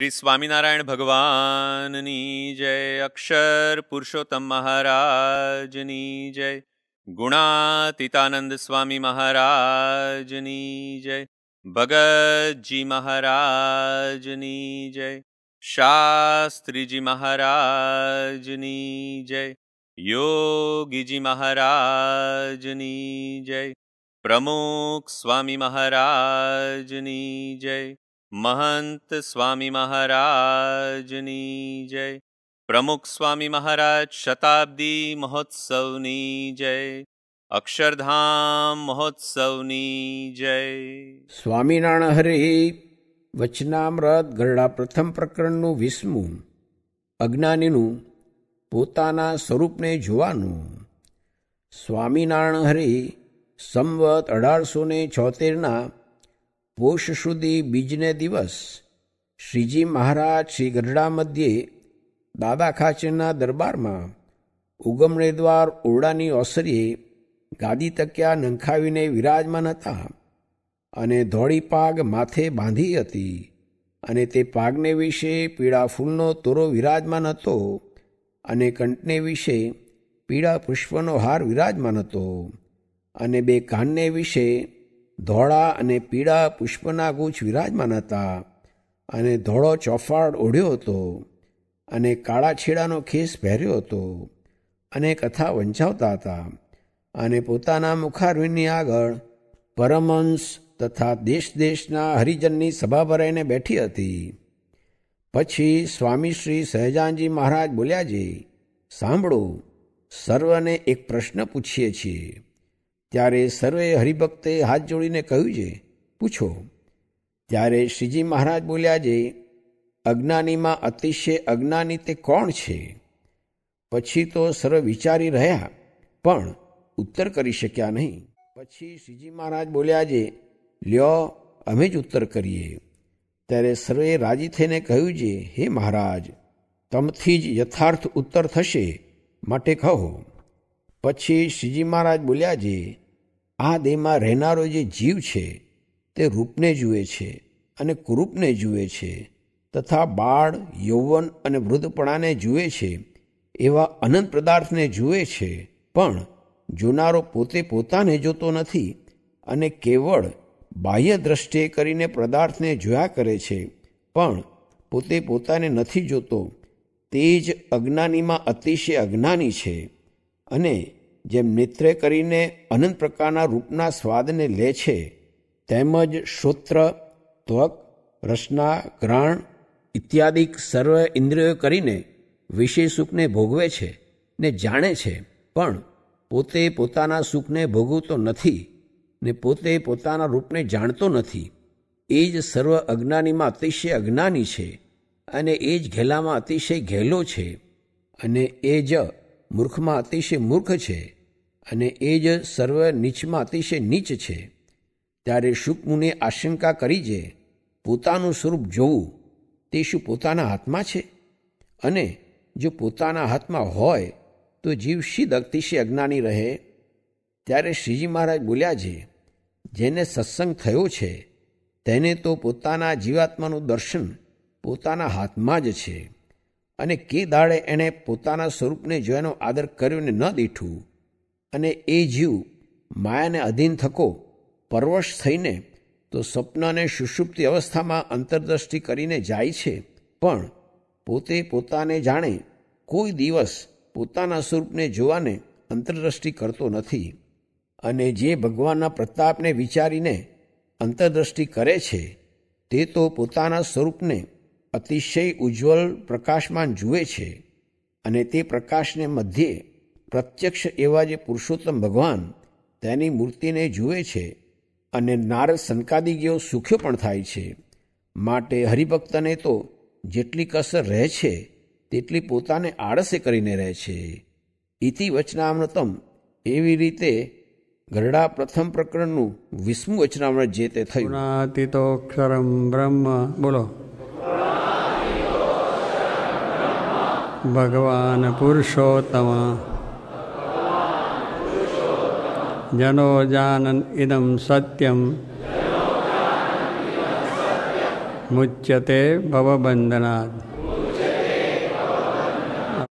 श्री स्वामीनारायण भगवान नी जय अक्षर पुरुषोत्तम महाराज नी जय गुणातीतानंद स्वामी महाराज नी जय भगत जी महाराज नी जय शास्त्री जी महाराज नी जय योगी जी महाराज नी जय प्रमुख स्वामी महाराज महाराजनी जय મહંત સ્વામી મહારાજની જય પ્રમુખ સ્વામી મહારાજ શતાબ્દી મહોત્સવની જય અક્ષરધામ મહોત્સવની જય સ્વામિનારાયણ હરે વચનામૃત ગરડા પ્રથમ પ્રકરણનું વિસ્મું અજ્ઞાનીનું પોતાના સ્વરૂપને જોવાનું સ્વામિનારાયણ હરિ સંવત અઢારસો ને છોતેરના પોષ સુધી બીજને દિવસ શ્રીજી મહારાજ શ્રી ગઢડા મધ્યે દાદા ખાચરના દરબારમાં ઉગમણેદ્વાર ઓરડાની ઓસરીએ ગાદી તક્યા નંખાવીને વિરાજમાન હતા અને ધોળી પાગ માથે બાંધી હતી અને તે પાગને વિશે પીળા ફૂલનો તોરો વિરાજમાન હતો અને કંઠને વિશે પીળા પુષ્પનો હાર વિરાજમાન હતો અને બે કાનને વિશે ધોળા અને પીળા પુષ્પના ગુચ્છ વિરાજમાન હતા અને ધોળો ચોફાડ ઓઢ્યો હતો અને કાળા છેડાનો ખેસ પહેર્યો હતો અને કથા વંચાવતા હતા અને પોતાના મુખારવીની આગળ પરમહંસ તથા દેશ દેશના હરિજનની સભા ભરાઈને બેઠી હતી પછી સ્વામી શ્રી સહેજાનજી મહારાજ બોલ્યાજી સાંભળો સર્વને એક પ્રશ્ન પૂછીએ છીએ ત્યારે સર્વે હરિભક્તે હાથ જોડીને કહ્યું છે પૂછો ત્યારે શ્રીજી મહારાજ બોલ્યા છે અજ્ઞાનીમાં અતિશય અજ્ઞાની તે કોણ છે પછી તો સર્વ વિચારી રહ્યા પણ ઉત્તર કરી શક્યા નહીં પછી શ્રીજી મહારાજ બોલ્યા છે લ્યો અમે જ ઉત્તર કરીએ ત્યારે સર્વે રાજી થઈને કહ્યું છે હે મહારાજ તમથી જ યથાર્થ ઉત્તર થશે માટે કહો પછી શ્રીજી મહારાજ બોલ્યા છે આ દેહમાં રહેનારો જે જીવ છે તે રૂપને જુએ છે અને કુરૂપને જુએ છે તથા બાળ યૌવન અને વૃદ્ધપણાને જુએ છે એવા અનંત પદાર્થને જુએ છે પણ જોનારો પોતે પોતાને જોતો નથી અને કેવળ બાહ્ય દ્રષ્ટિએ કરીને પદાર્થને જોયા કરે છે પણ પોતે પોતાને નથી જોતો તે જ અજ્ઞાનીમાં અતિશય અજ્ઞાની છે અને જેમ નેત્રે કરીને અનંત પ્રકારના રૂપના સ્વાદને લે છે તેમજ શ્રોત્ર ત્વક રસના ગ્રાણ ઇત્યાદિ સર્વ ઇન્દ્રિયો કરીને વિષય સુખને ભોગવે છે ને જાણે છે પણ પોતે પોતાના સુખને ભોગવતો નથી ને પોતે પોતાના રૂપને જાણતો નથી એ જ સર્વ અજ્ઞાનીમાં અતિશય અજ્ઞાની છે અને એ જ ઘેલામાં અતિશય ઘેલો છે અને એ જ મૂર્ખમાં અતિશય મૂર્ખ છે અને એ જ સર્વ નીચમાં અતિશય નીચ છે ત્યારે શુકમુને આશંકા કરી છે પોતાનું સ્વરૂપ જોવું તે શું પોતાના હાથમાં છે અને જો પોતાના હાથમાં હોય તો જીવ શીદ અતિશય અજ્ઞાની રહે ત્યારે શ્રીજી મહારાજ બોલ્યા છે જેને સત્સંગ થયો છે તેને તો પોતાના જીવાત્માનું દર્શન પોતાના હાથમાં જ છે અને કે દાડે એણે પોતાના સ્વરૂપને જોવાનો આદર કર્યો ને ન દીઠું અને એ જીવ માયાને અધીન થકો પરવશ થઈને તો સ્વપ્નને સુષુપ્તિ અવસ્થામાં અંતરદૃષ્ટિ કરીને જાય છે પણ પોતે પોતાને જાણે કોઈ દિવસ પોતાના સ્વરૂપને જોવાને અંતરદ્રષ્ટિ કરતો નથી અને જે ભગવાનના પ્રતાપને વિચારીને અંતરદૃષ્ટિ કરે છે તે તો પોતાના સ્વરૂપને અતિશય ઉજ્જવલ પ્રકાશમાન જુએ છે અને તે પ્રકાશને મધ્યે પ્રત્યક્ષ એવા જે પુરુષોત્તમ ભગવાન તેની મૂર્તિને જુએ છે અને નાર સંકાદી ગયો સુખ્યો પણ થાય છે માટે હરિભક્તને તો જેટલી કસર રહે છે તેટલી પોતાને આળસે કરીને રહે છે ઇતિ વચનામૃતમ એવી રીતે ગરડા પ્રથમ પ્રકરણનું વિષ્ણુ વચનામૃત જે તે થયું ગુણાતીતોક્ષરમ બ્રહ્મ બોલો ભગવાન પુરુષોત્તમ જનો જાનન ઇદમ સત્યમ મુચ્યતે ભવબંધનાથ